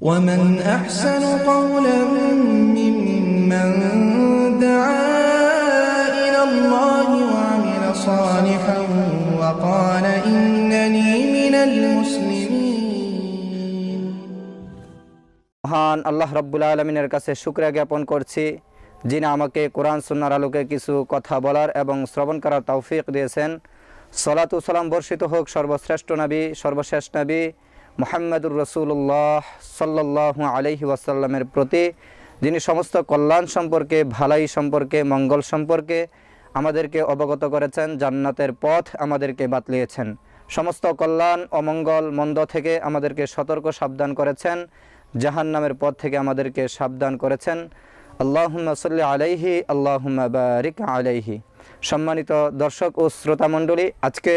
ومن أحسن قولا ممن دعا إلى الله وعمل صالحا وقال إنني من المسلمين মহান আল্লাহ রব্বুল আলমিনের কাছে শুক্রিয়া জ্ঞাপন করছি যিনি আমাকে কোরআন সুন্নার আলোকে কিছু কথা বলার এবং শ্রবণ করার তৌফিক দিয়েছেন সলাতু সালাম বর্ষিত হোক সর্বশ্রেষ্ঠ নবী সর্বশেষ নবী মোহাম্মদুর রসুল্লাহ সাল্লাহ আলহি ওয়াসাল্লামের প্রতি যিনি সমস্ত কল্যাণ সম্পর্কে ভালাই সম্পর্কে মঙ্গল সম্পর্কে আমাদেরকে অবগত করেছেন জান্নাতের পথ আমাদেরকে বাতলিয়েছেন সমস্ত কল্যাণ অমঙ্গল মন্দ থেকে আমাদেরকে সতর্ক সাবধান করেছেন জাহান নামের পথ থেকে আমাদেরকে সাবধান করেছেন আল্লাহুম্মা সাল্লি আলাইহি আল্লাহুম্মা বারিক আলাইহি সম্মানিত দর্শক ও শ্রোতা মণ্ডলী আজকে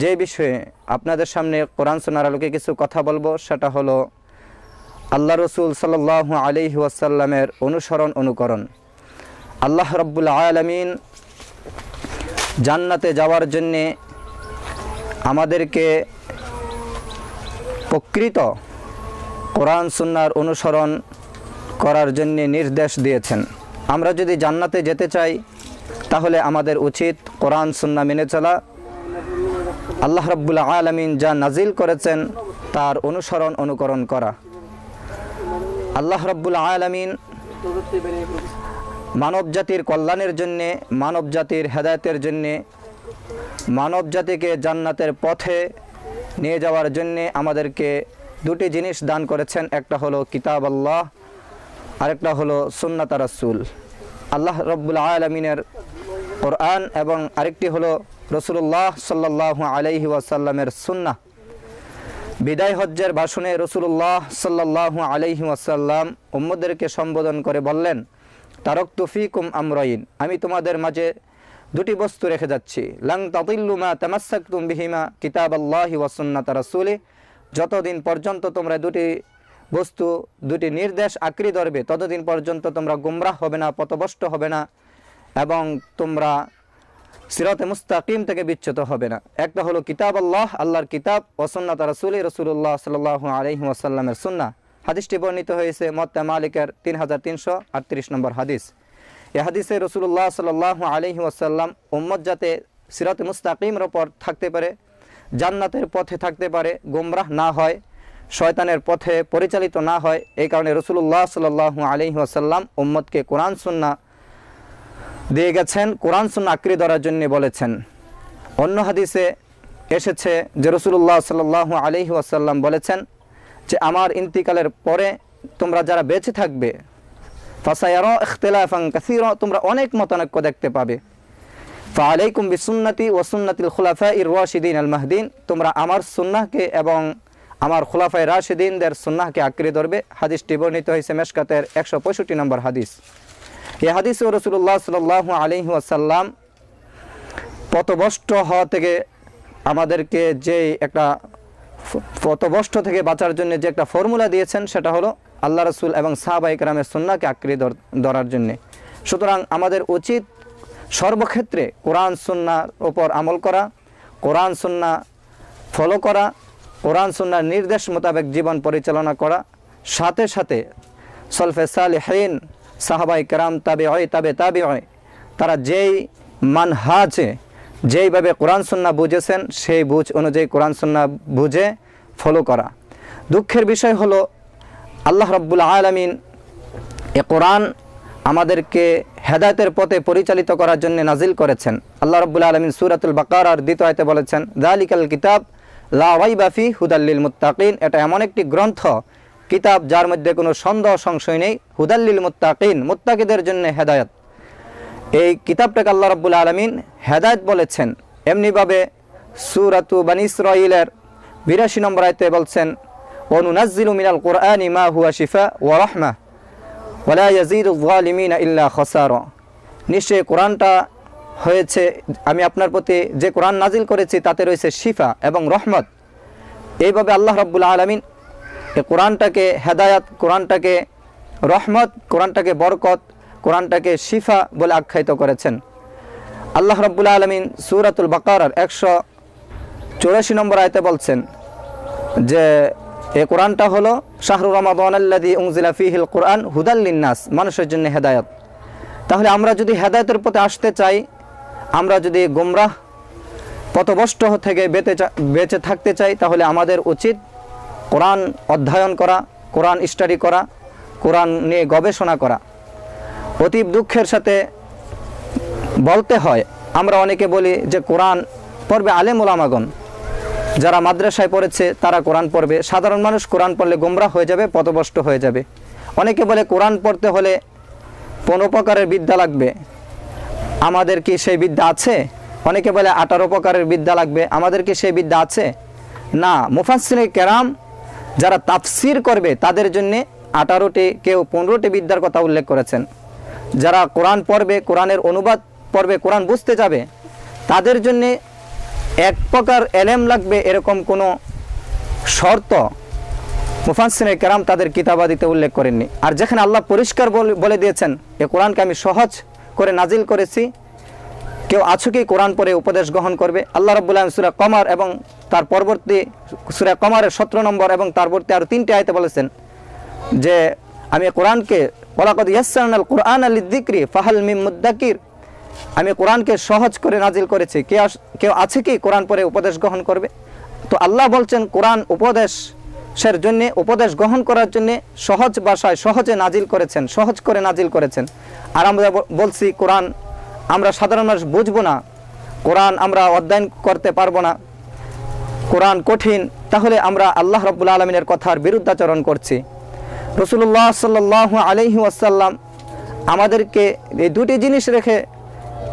যে বিষয়ে আপনাদের সামনে কোরআন সোনার আলোকে কিছু কথা বলবো সেটা হলো আল্লাহ রসুল সাল আলি ওয়াসাল্লামের অনুসরণ অনুকরণ আল্লাহ রব্বুল আলমিন জান্নাতে যাওয়ার জন্যে আমাদেরকে প্রকৃত কোরআন সুন্নার অনুসরণ করার জন্যে নির্দেশ দিয়েছেন আমরা যদি জান্নাতে যেতে চাই তাহলে আমাদের উচিত কোরআন সুন্না মেনে চলা আল্লাহ রব্বুল আলমিন যা নাজিল করেছেন তার অনুসরণ অনুকরণ করা আল্লাহ রব্বুল আলমিন মানব জাতির কল্যাণের জন্যে মানব জাতির হেদায়তের জন্যে মানব জাতিকে জান্নাতের পথে নিয়ে যাওয়ার জন্যে আমাদেরকে দুটি জিনিস দান করেছেন একটা হলো কিতাব আল্লাহ আরেকটা হলো সুন্নাতা রাসুল আল্লাহ রব্বুল আলমিনের কোরআন এবং আরেকটি হলো রসুল্লাহ সাল্লাহ আলাইহি ওয়াসাল্লামের সুন্না বিদায় হজ্জের ভাষণে রসুল্লাহ সাল্লাহ আলাইহি ওয়াসাল্লাম উম্মদেরকে সম্বোধন করে বললেন তারক তুফিকুম আমরাইন আমি তোমাদের মাঝে দুটি বস্তু রেখে যাচ্ছি লাং তাতিল্লুমা তুম বিহিমা কিতাব আল্লাহি ওয়াসুন্না রসুলি যতদিন পর্যন্ত তোমরা দুটি বস্তু দুটি নির্দেশ আঁকড়ি ধরবে ততদিন পর্যন্ত তোমরা গুমরাহ হবে না পথভষ্ট হবে না এবং তোমরা সিরাতে মুস্তাকিম থেকে বিচ্যুত হবে না একটা হলো কিতাব আল্লাহ আল্লাহর কিতাব ওসন্নাত রসুল রসুল্লাহ সাল্লাহ আলহিম আসাল্লামের সুন্না হাদিসটি বর্ণিত হয়েছে মত্তা মালিকের তিন হাজার তিনশো আটত্রিশ নম্বর হাদিস এ হাদিসে রসুল্লাহ সাল্লাহ আলহি আসাল্লাম উম্মত যাতে সিরাত মুস্তাকিমের ওপর থাকতে পারে জান্নাতের পথে থাকতে পারে গোমরাহ না হয় শয়তানের পথে পরিচালিত না হয় এই কারণে রসুল্লাহ সাল্লাহ আলহি আসাল্লাম উম্মতকে কোরআন সুন্না দিয়ে গেছেন কোরআন সুন্না আঁকড়ে ধরার জন্য বলেছেন অন্য হাদিসে এসেছে যে রসুল্লাহ সাল্লাহ আলহি আসাল্লাম বলেছেন যে আমার ইন্তিকালের পরে তোমরা যারা বেঁচে থাকবে ফাসায়ার ইখতলাফাং কাসির তোমরা অনেক মতানৈক্য দেখতে পাবে ফালাইকুম বিসুন্নতি ওয়াসুন্নাতিল খুলাফা ইর রাশিদিন আল মাহদিন তোমরা আমার সুন্নাহকে এবং আমার খুলাফায় রাশিদিনদের সুন্নাহকে আঁকড়ে ধরবে হাদিসটি বর্ণিত হয়েছে মেশকাতের একশো পঁয়ষট্টি নম্বর হাদিস এ ও রসুল্লাহ সাল আলহি আসাল্লাম পথভষ্ট হওয়া থেকে আমাদেরকে যে একটা পথভষ্ট থেকে বাঁচার জন্য যে একটা ফর্মুলা দিয়েছেন সেটা হলো আল্লাহ রসুল এবং সাহাবা ইকরামের সন্নাকে আঁকড়ে ধরার জন্যে সুতরাং আমাদের উচিত সর্বক্ষেত্রে কোরআন সন্ন্যার ওপর আমল করা কোরআন সন্না ফলো করা কোরআন সন্ন্যার নির্দেশ মোতাবেক জীবন পরিচালনা করা সাথে সাথে সলফে হেন সাহাবাই কেরাম তাবে হয় তাবে তাবে হয় তারা যেই মানহাজে যেইভাবে কোরআন সন্না বুঝেছেন সেই বুঝ অনুযায়ী কোরআন সন্না বুঝে ফলো করা দুঃখের বিষয় হলো আল্লাহ রব্বুল আলমিন এ কোরআন আমাদেরকে হেদায়তের পথে পরিচালিত করার জন্য নাজিল করেছেন আল্লাহ রব্বুল আলমিন সুরাতুল বাকার দ্বিতীয় আয়তে বলেছেন দালিকাল কিতাব লাওয়াই বাফি হুদাল্লিল মুত্তাকিন এটা এমন একটি গ্রন্থ কিতাব যার মধ্যে কোনো সন্দেহ সংশয় নেই হুদাল্লিল মুত্তাকিন মুত্তাকিদের জন্য হেদায়ত এই কিতাবটাকে আল্লাহ রব্বুল আলমিন হেদায়ত বলেছেন এমনিভাবে সুরাতু বান ইসরাইলের বিরাশি নম্বর আয়তে বলছেন অনুনাজিল মিনাল কোরআন ইমা হুয়া শিফা ও রহমা ওলা ইল্লা খসার নিশ্চয়ই কোরআনটা হয়েছে আমি আপনার প্রতি যে কোরআন নাজিল করেছি তাতে রয়েছে শিফা এবং রহমত এইভাবে আল্লাহ রব্বুল আলমিন কোরআনটাকে হেদায়াত কোরআনটাকে রহমত কোরআনটাকে বরকত কোরআনটাকে শিফা বলে আখ্যায়িত করেছেন আল্লাহ রব্বুল আলমিন সুরাতুল বাকার একশো চৌরাশি নম্বর আয়তে বলছেন যে এ কোরআনটা হলো শাহরুর রমাদি উংজিলা ফিহিল কোরআন হুদাল্লিন্নাস মানুষের জন্য হেদায়ত তাহলে আমরা যদি হেদায়তের পথে আসতে চাই আমরা যদি গোমরাহ পথভষ্ট থেকে বেঁচে বেঁচে থাকতে চাই তাহলে আমাদের উচিত কোরআন অধ্যয়ন করা কোরআন স্টাডি করা কোরআন নিয়ে গবেষণা করা অতীব দুঃখের সাথে বলতে হয় আমরা অনেকে বলি যে কোরআন পড়বে আলেমুলামাগন যারা মাদ্রাসায় পড়েছে তারা কোরআন পড়বে সাধারণ মানুষ কোরআন পড়লে গোমরা হয়ে যাবে পথভষ্ট হয়ে যাবে অনেকে বলে কোরআন পড়তে হলে কোন প্রকারের বিদ্যা লাগবে আমাদের কি সেই বিদ্যা আছে অনেকে বলে আঠারো প্রকারের বিদ্যা লাগবে আমাদের কি সেই বিদ্যা আছে না মুফাসিনে কেরাম যারা তাফসির করবে তাদের জন্যে আঠারোটি কেউ পনেরোটি বিদ্যার কথা উল্লেখ করেছেন যারা কোরআন পড়বে কোরআনের অনুবাদ পড়বে কোরআন বুঝতে যাবে তাদের জন্যে এক প্রকার এলেম লাগবে এরকম কোনো শর্ত মুফাসিনের কেরাম তাদের কিতাবাদিতে উল্লেখ করেননি আর যেখানে আল্লাহ পরিষ্কার বলে দিয়েছেন এ কোরআনকে আমি সহজ করে নাজিল করেছি কেউ আছো কি কোরআন পরে উপদেশ গ্রহণ করবে আল্লাহ রবুল্লাহ সুরা কমার এবং তার পরবর্তী সুরা কমারের সতেরো নম্বর এবং তারপরতে আরও তিনটে আয়তে বলেছেন যে আমি কোরআনকে ইয়াসান আল কোরআন আলী দিক্রি ফাহাল মিম মুদাকির আমি কোরআনকে সহজ করে নাজিল করেছি কে কেউ আছে কি কোরআন পরে উপদেশ গ্রহণ করবে তো আল্লাহ বলছেন কোরআন উপদেশের জন্য উপদেশ গ্রহণ করার জন্যে সহজ ভাষায় সহজে নাজিল করেছেন সহজ করে নাজিল করেছেন আর আমরা বলছি কোরআন আমরা সাধারণ মানুষ বুঝবো না কোরআন আমরা অধ্যয়ন করতে পারবো না কোরআন কঠিন তাহলে আমরা আল্লাহ রব্বুল আলমিনের কথার বিরুদ্ধাচরণ করছি রসুল্লাহ সাল আলহি আসাল্লাম আমাদেরকে এই দুটি জিনিস রেখে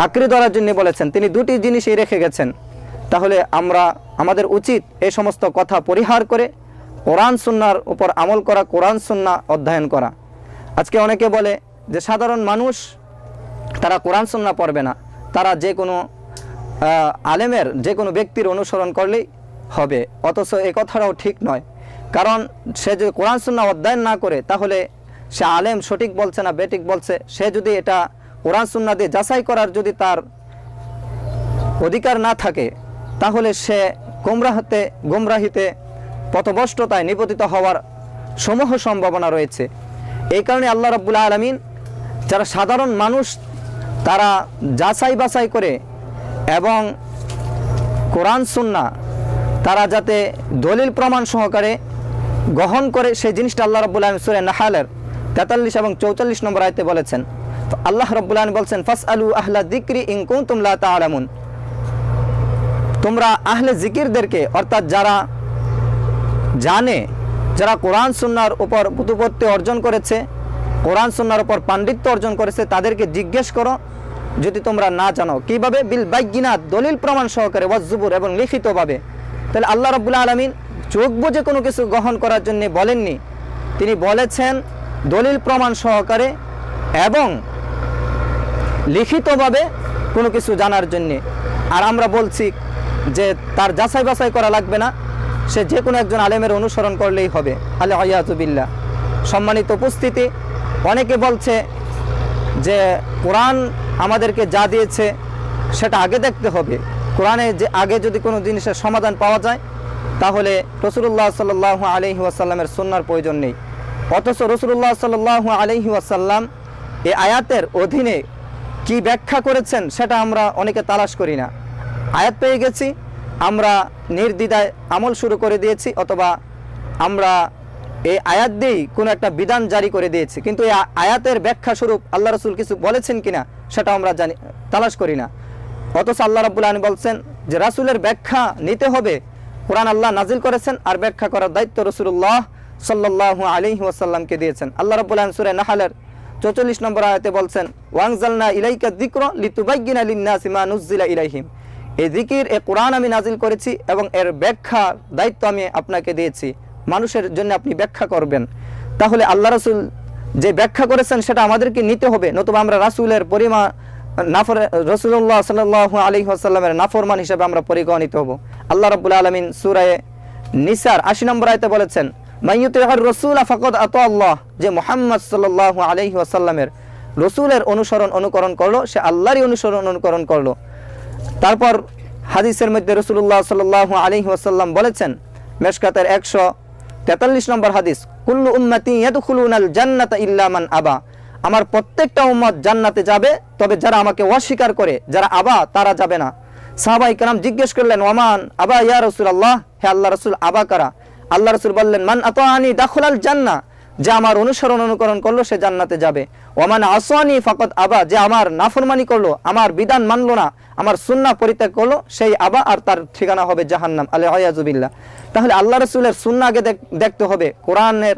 আঁকড়ে ধরার জন্য বলেছেন তিনি দুটি জিনিসই রেখে গেছেন তাহলে আমরা আমাদের উচিত এই সমস্ত কথা পরিহার করে কোরআন সুন্নার উপর আমল করা কোরআন সুন্না অধ্যয়ন করা আজকে অনেকে বলে যে সাধারণ মানুষ তারা কোরআন সুন্না পড়বে না তারা যে কোনো আলেমের যে কোনো ব্যক্তির অনুসরণ করলেই হবে অথচ এ কথাটাও ঠিক নয় কারণ সে যদি কোরআন সুন্না অধ্যয়ন না করে তাহলে সে আলেম সঠিক বলছে না বেটিক বলছে সে যদি এটা কোরআন সুন্না দিয়ে যাচাই করার যদি তার অধিকার না থাকে তাহলে সে গোমরাহতে গোমরাহিতে পথভষ্টতায় নিপতিত হওয়ার সমূহ সম্ভাবনা রয়েছে এই কারণে আল্লাহ রব্বুল আলমিন যারা সাধারণ মানুষ তারা যাচাই বাছাই করে এবং কোরআন সুন্না তারা যাতে দলিল প্রমাণ সহকারে গ্রহণ করে সেই জিনিসটা আল্লাহ রব্বুল আলম সুরে নাহালের তেতাল্লিশ এবং চৌচল্লিশ নম্বর আয়তে বলেছেন তো আল্লাহ রব্বুল আলম বলছেন ফাস আলু আহলা দিক্রি ইংকুম তুমলা তালামুন তোমরা আহলে জিকিরদেরকে অর্থাৎ যারা জানে যারা কোরআন সুন্নার উপর পুতুপত্তি অর্জন করেছে কোরআন সুন্নার উপর পাণ্ডিত্য অর্জন করেছে তাদেরকে জিজ্ঞেস করো যদি তোমরা না জানো কিভাবে বিল বাইগিনা দলিল প্রমাণ সহকারে ওয়াজুবুর এবং লিখিতভাবে তাহলে আল্লাহ রব্বুল্লা আলমিন চোখ বোঝে কোনো কিছু গ্রহণ করার জন্য বলেননি তিনি বলেছেন দলিল প্রমাণ সহকারে এবং লিখিতভাবে কোনো কিছু জানার জন্যে আর আমরা বলছি যে তার যাচাই বাছাই করা লাগবে না সে যে কোনো একজন আলেমের অনুসরণ করলেই হবে আলে আয়াতুবিল্লা সম্মানিত উপস্থিতি অনেকে বলছে যে কোরআন আমাদেরকে যা দিয়েছে সেটা আগে দেখতে হবে কোরআনে যে আগে যদি কোনো জিনিসের সমাধান পাওয়া যায় তাহলে রসুল্লাহ সাল্লাহ আলহি আসাল্লামের সন্ন্যার প্রয়োজন নেই অথচ রসুল্লাহ সাল্লাহ আলহি আসাল্লাম এই আয়াতের অধীনে কি ব্যাখ্যা করেছেন সেটা আমরা অনেকে তালাশ করি না আয়াত পেয়ে গেছি আমরা নির্দ্বিধায় আমল শুরু করে দিয়েছি অথবা আমরা এই আয়াত দিয়েই কোনো একটা বিধান জারি করে দিয়েছি কিন্তু এই আয়াতের ব্যাখ্যা স্বরূপ আল্লাহ রসুল কিছু বলেছেন কিনা সেটা আমরা জানি তালাশ করি না অথচ আল্লাহ রাবুল আলী বলছেন যে রাসুলের ব্যাখ্যা নিতে হবে কোরআন আল্লাহ নাজিল করেছেন আর ব্যাখ্যা করার দায়িত্ব রসুল্লাহ সাল্লাহ আলী ওয়াসাল্লামকে দিয়েছেন আল্লাহ রাবুল আলম সুরে নাহালের চৌচল্লিশ নম্বর আয়তে বলছেন ওয়াংজালনা ইলাইকা দিক্র লিতুবাইগিনা লিন্নাসিমা নুজিলা ইলাইহিম এই দিকির এ কোরআন আমি নাজিল করেছি এবং এর ব্যাখ্যার দায়িত্ব আমি আপনাকে দিয়েছি মানুষের জন্য আপনি ব্যাখ্যা করবেন তাহলে আল্লাহ রসুল যে ব্যাখ্যা করেছেন সেটা আমাদেরকে নিতে হবে নতুবা আমরা রাসুলের পরিমাণ নাফর রসুল্লাহ সাল্লাহ আলী আসাল্লামের নাফরমান হিসেবে আমরা পরিগণিত হব আল্লাহ রবুল আলমিন সুরায় নিসার আশি নম্বর আয়তে বলেছেন মাইয়ুতেহার রসুল আফাকত আত আল্লাহ যে মোহাম্মদ সাল্লাহ আলহি আসাল্লামের রসুলের অনুসরণ অনুকরণ করলো সে আল্লাহরই অনুসরণ অনুকরণ করলো তারপর হাদিসের মধ্যে রসুল্লাহ সাল্লাহ আলহি আসাল্লাম বলেছেন মেশকাতের একশো তেতাল্লিশ নম্বর হাদিস কুল্লু উম্মতি ইয়াদখুলুনাল জান্নাত ইল্লা আবা আমার প্রত্যেকটা উম্মত জান্নাতে যাবে তবে যারা আমাকে অস্বীকার করে যারা আবা তারা যাবে না সাহাবা ইকরাম জিজ্ঞেস করলেন ওমান আবা ইয়া রসুল আল্লাহ হে আল্লাহ রসুল আবা কারা আল্লাহ রসুল বললেন মান আত আনি দাখলাল জান্না যে আমার অনুসরণ অনুকরণ করলো সে জান্নাতে যাবে ওমান আসোয়ানি ফকত আবা যে আমার নাফরমানি করলো আমার বিধান মানলো না আমার সুন্না পরিত্যাগ করলো সেই আবা আর তার ঠিকানা হবে জাহান্নাম আল্লাহ হয়াজুবিল্লা তাহলে আল্লাহ রসুলের সুন্না আগে দেখতে হবে কোরআনের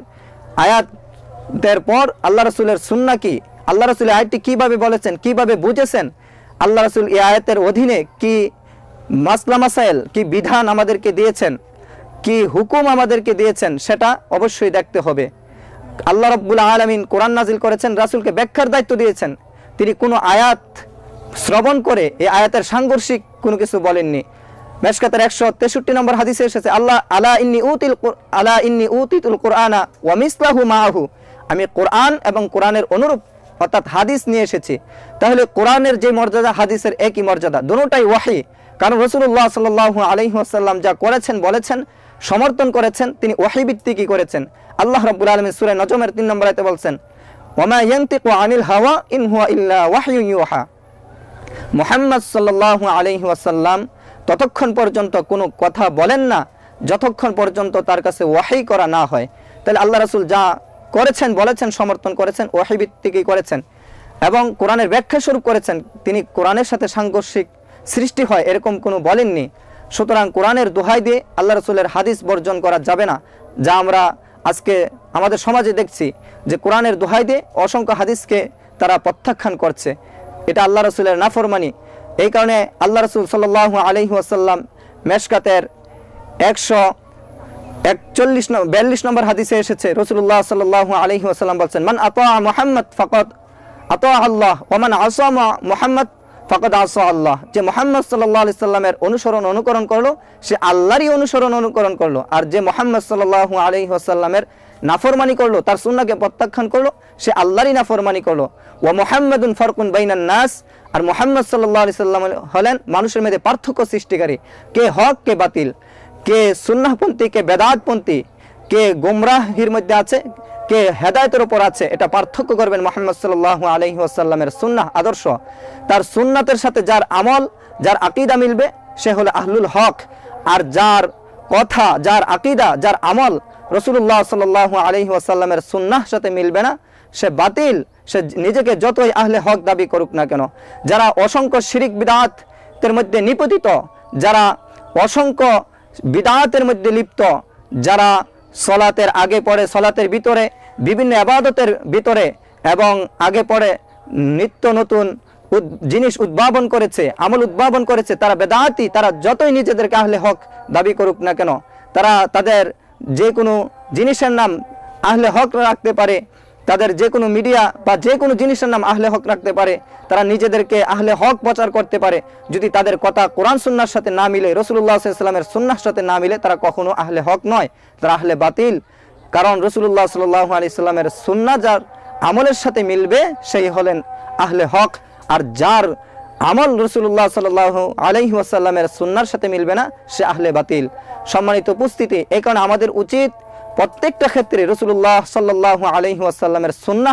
আয়াত তারপর আল্লাহ রসুলের সুন্না কি আল্লাহ রসুল আয়টি কিভাবে বলেছেন কিভাবে বুঝেছেন আল্লাহ রসুল এই আয়তের অধীনে কি মাসলা মাসাইল কি বিধান আমাদেরকে দিয়েছেন কি হুকুম আমাদেরকে দিয়েছেন সেটা অবশ্যই দেখতে হবে আল্লাহ রব্বুল আলমিন কোরআন নাজিল করেছেন রাসুলকে ব্যাখ্যার দায়িত্ব দিয়েছেন তিনি কোনো আয়াত শ্রবণ করে এই আয়াতের সাংঘর্ষিক কোনো কিছু বলেননি মেশকাতের একশো তেষট্টি নম্বর হাদিসে এসেছে আল্লাহ আলা ইন্নি উতিল আলা ইন্নি উতিতুল কোরআনা ওয়ামিসলাহু মাহু আমি কোরআন এবং কোরআনের অনুরূপ অর্থাৎ হাদিস নিয়ে এসেছি তাহলে কোরআনের যে মর্যাদা হাদিসের একই মর্যাদা দুটাই ওয়াহি কারণ রসুল্লাহ সাল্লু আলহিহাসাল্লাম যা করেছেন বলেছেন সমর্থন করেছেন তিনি ওয়াহিভিত্তিকই করেছেন আল্লাহ রব্বুল আলমী সুরে নজমের তিন নম্বরাতে বলছেন ওমা ইয়ন্তিক আনিল হাওয়া ইন হুয়া ইল্লা ওয়াহিউহা মোহাম্মদ সাল্লাহ আলহিহাসাল্লাম ততক্ষণ পর্যন্ত কোনো কথা বলেন না যতক্ষণ পর্যন্ত তার কাছে ওয়াহি করা না হয় তাহলে আল্লাহ রসুল যা করেছেন বলেছেন সমর্থন করেছেন ওয়াহি করেছেন এবং কোরআনের ব্যাখ্যা স্বরূপ করেছেন তিনি কোরআনের সাথে সাংঘর্ষিক সৃষ্টি হয় এরকম কোনো বলেননি সুতরাং কোরআনের দোহাই দিয়ে আল্লাহ রসুলের হাদিস বর্জন করা যাবে না যা আমরা আজকে আমাদের সমাজে দেখছি যে কোরআনের দোহাই দিয়ে অসংখ্য হাদিসকে তারা প্রত্যাখ্যান করছে এটা আল্লাহ রসুলের নাফরমানি এই কারণে আল্লাহ রসুল সাল্লাহ আলহি আসাল্লাম মেশকাতের একশো একচল্লিশ বিয়াল্লিশ নম্বর হাদিসে এসেছে রসুল্লাহ সাল্লাহ আলহি আসাল্লাম বলছেন মান আত মোহাম্মদ ফকত আত আল্লাহ ওমান আসম মোহাম্মদ ফকত আস আল্লাহ যে মোহাম্মদ সাল্লাহ আলি সাল্লামের অনুসরণ অনুকরণ করলো সে আল্লাহরই অনুসরণ অনুকরণ করলো আর যে মোহাম্মদ সাল্লাহ আলহি আসাল্লামের নাফরমানি করলো তার সুন্নাকে প্রত্যাখ্যান করলো সে আল্লাহরই নাফরমানি করলো ও মোহাম্মদুন ফরকুন বাইনান নাস আর মোহাম্মদ সাল্লাহ আলি সাল্লাম হলেন মানুষের মধ্যে পার্থক্য সৃষ্টিকারী কে হক কে বাতিল কে সুন্নাহপন্থী কে বেদাতপন্থী কে গুমরাহির মধ্যে আছে কে হেদায়তের ওপর আছে এটা পার্থক্য করবেন মোহাম্মদ সাল্লাহ আলহি আসাল্লামের সুন্নাহ আদর্শ তার সুন্নাতের সাথে যার আমল যার আকিদা মিলবে সে হলো আহলুল হক আর যার কথা যার আকিদা যার আমল রসুল্লাহ সাল্লাহ আলহি আসাল্লামের সুন্নাহ সাথে মিলবে না সে বাতিল সে নিজেকে যতই আহলে হক দাবি করুক না কেন যারা অসংখ্য শিরিক বিদাতের মধ্যে নিপতিত যারা অসংখ্য বিদাতের মধ্যে লিপ্ত যারা সলাতের আগে পড়ে সলাতের ভিতরে বিভিন্ন আবাদতের ভিতরে এবং আগে পড়ে নিত্য নতুন জিনিস উদ্ভাবন করেছে আমল উদ্ভাবন করেছে তারা বেদাতি তারা যতই নিজেদেরকে আহলে হক দাবি করুক না কেন তারা তাদের যে কোনো জিনিসের নাম আহলে হক রাখতে পারে তাদের যে কোনো মিডিয়া বা যে কোনো জিনিসের নাম আহলে হক রাখতে পারে তারা নিজেদেরকে আহলে হক প্রচার করতে পারে যদি তাদের কথা কোরআন সুন্নার সাথে না মিলে রসুল্লাহ সাল্লামের সুন্নার সাথে না মিলে তারা কখনো আহলে হক নয় তারা আহলে বাতিল কারণ রসুল্লাহ সাল্লাহ আলি সাল্লামের সুন্না যার আমলের সাথে মিলবে সেই হলেন আহলে হক আর যার আমল রসুল্লাহ সাল্লাহ আলহি আসাল্লামের সুন্নার সাথে মিলবে না সে আহলে বাতিল সম্মানিত উপস্থিতি এ কারণে আমাদের উচিত প্রত্যেকটা ক্ষেত্রে রসুল্লাহ সাল্লাহ আলহি আসাল্লামের সুন্না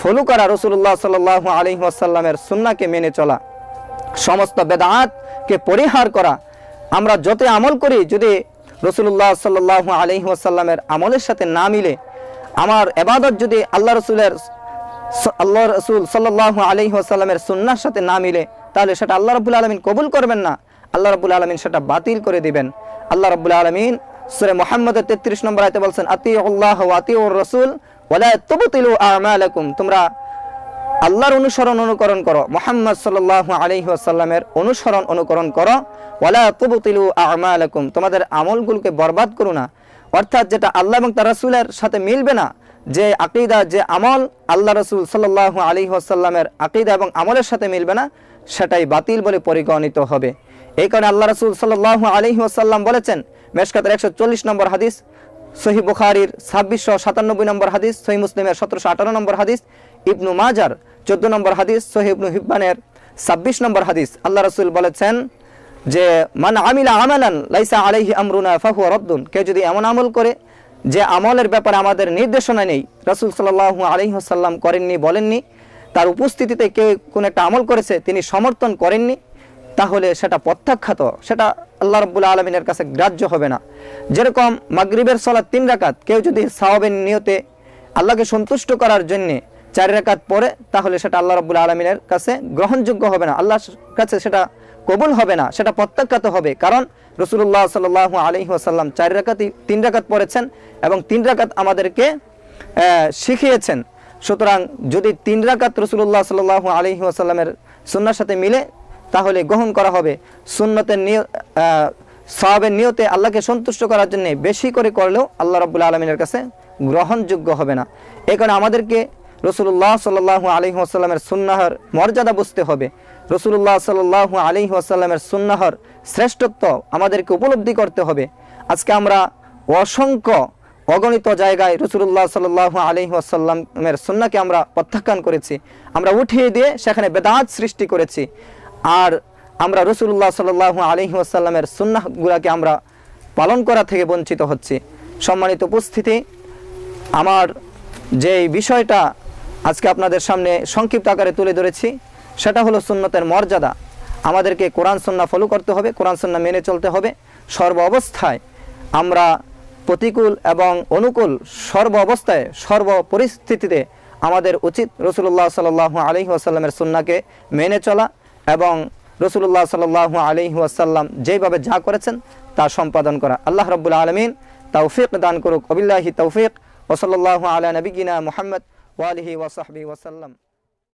ফলো করা রসুল্লাহ সাল্লাহ আলহি আসাল্লামের সুন্নাকে মেনে চলা সমস্ত বেদাঁতকে পরিহার করা আমরা যত আমল করি যদি রসুল্লাহ সাল্লাহ আলহি আসাল্লামের আমলের সাথে না মিলে আমার এবাদত যদি আল্লাহ রসুলের আল্লাহ রসুল সাল্লাহ আলহি আসাল্লামের সুন্নার সাথে না মিলে তাহলে সেটা আল্লাহ রবুল আলমিন কবুল করবেন না আল্লাহ রবুল আলমিন সেটা বাতিল করে দিবেন আল্লাহ রবুল আলমিন সুরে মোহাম্মদের তেত্রিশ নম্বর আয়তে বলছেন আতি উল্লাহ আতি উর রসুল তোমরা আল্লাহর অনুসরণ অনুকরণ করো মোহাম্মদ সাল আলহি আসাল্লামের অনুসরণ অনুকরণ করো ওলা তবুতিলু আমালাকুম তোমাদের আমলগুলোকে বরবাদ করো না অর্থাৎ যেটা আল্লাহ এবং তার রসুলের সাথে মিলবে না যে আকিদা যে আমল আল্লাহ রসুল সাল্লাহ আলী আসাল্লামের আকিদা এবং আমলের সাথে মিলবে না সেটাই বাতিল বলে পরিগণিত হবে এই কারণে আল্লাহ রসুল সাল্লাহ আলহি আসাল্লাম বলেছেন মেশকাতের একশো চল্লিশ নম্বর হাদিস সহি বুখারির ছাব্বিশশো সাতানব্বই নম্বর হাদিস সহি মুসলিমের সতেরোশো আঠারো নম্বর হাদিস ইবনু মাজার চোদ্দ নম্বর হাদিস সহি ইবনু হিব্বানের ছাব্বিশ নম্বর হাদিস আল্লাহ রসুল বলেছেন যে মানে আমিলা আমেলান লাইসা আলাইহি আমরুনা ফাহু রদ্দুন কেউ যদি এমন আমল করে যে আমলের ব্যাপারে আমাদের নির্দেশনা নেই রসুল সাল্লাহ আসাল্লাম করেননি বলেননি তার উপস্থিতিতে কেউ কোনো একটা আমল করেছে তিনি সমর্থন করেননি তাহলে সেটা প্রত্যাখ্যাত সেটা আল্লাহ রব্বুল আলমিনের কাছে গ্রাহ্য হবে না যেরকম মাগরিবের সলা তিন রাকাত কেউ যদি সাহবের নিয়তে আল্লাহকে সন্তুষ্ট করার জন্যে চার রাকাত পরে তাহলে সেটা আল্লাহ রব্বুল আলমিনের কাছে গ্রহণযোগ্য হবে না আল্লাহর কাছে সেটা কবুল হবে না সেটা প্রত্যাখ্যাত হবে কারণ রসুল্লাহ সাল আলহি আসাল্লাম চার রাকাতই তিন রাকাত পড়েছেন এবং তিন রাকাত আমাদেরকে শিখিয়েছেন সুতরাং যদি তিন রাকাত রসুল্লাহ সাল্লাহ আলহি আসাল্লামের সন্ন্যার সাথে মিলে তাহলে গ্রহণ করা হবে সুন্নতের সবের নিয়তে আল্লাহকে সন্তুষ্ট করার জন্য বেশি করে করলেও আল্লাহ রবুল্লা আলমিনের কাছে গ্রহণযোগ্য হবে না এ কারণে আমাদেরকে রসুল্লাহ সাল্লু আলহি আসাল্লামের সুন্নাহর মর্যাদা বুঝতে হবে রসুল্লাহ সাল্লু আলহি আসাল্লামের সুন্নাহর শ্রেষ্ঠত্ব আমাদেরকে উপলব্ধি করতে হবে আজকে আমরা অসংখ্য অগণিত জায়গায় রসুল্লাহ সাল্লু আলহি আসাল্লামের সুন্নাকে আমরা প্রত্যাখ্যান করেছি আমরা উঠিয়ে দিয়ে সেখানে বেদাত সৃষ্টি করেছি আর আমরা রসুল্লাহ সাল আলহি আসাল্লামের সুন্নাহগুলাকে আমরা পালন করা থেকে বঞ্চিত হচ্ছি সম্মানিত উপস্থিতি আমার যে বিষয়টা আজকে আপনাদের সামনে সংক্ষিপ্ত আকারে তুলে ধরেছি সেটা হলো সুন্নতের মর্যাদা আমাদেরকে কোরআন সন্না ফলো করতে হবে কোরআন সন্না মেনে চলতে হবে সর্ব অবস্থায় আমরা প্রতিকূল এবং অনুকূল সর্ব অবস্থায় সর্ব পরিস্থিতিতে আমাদের উচিত রসুল্লাহ সাল আলহি আসাল্লামের সুন্নাকে মেনে চলা এবং রসুল্লাহ সাল্লাহ আলিহাসাল্লাম যেভাবে যা করেছেন তা সম্পাদন করা আল্লাহ রব্বুল আলমিন তৌফিক দান করুক অবিল্লাহি তৌফিক ওসল্লাহ আলা নবীনা মোহাম্মদ ওয়ালিহি ওয়াসাহবি ওয়াসাল্লাম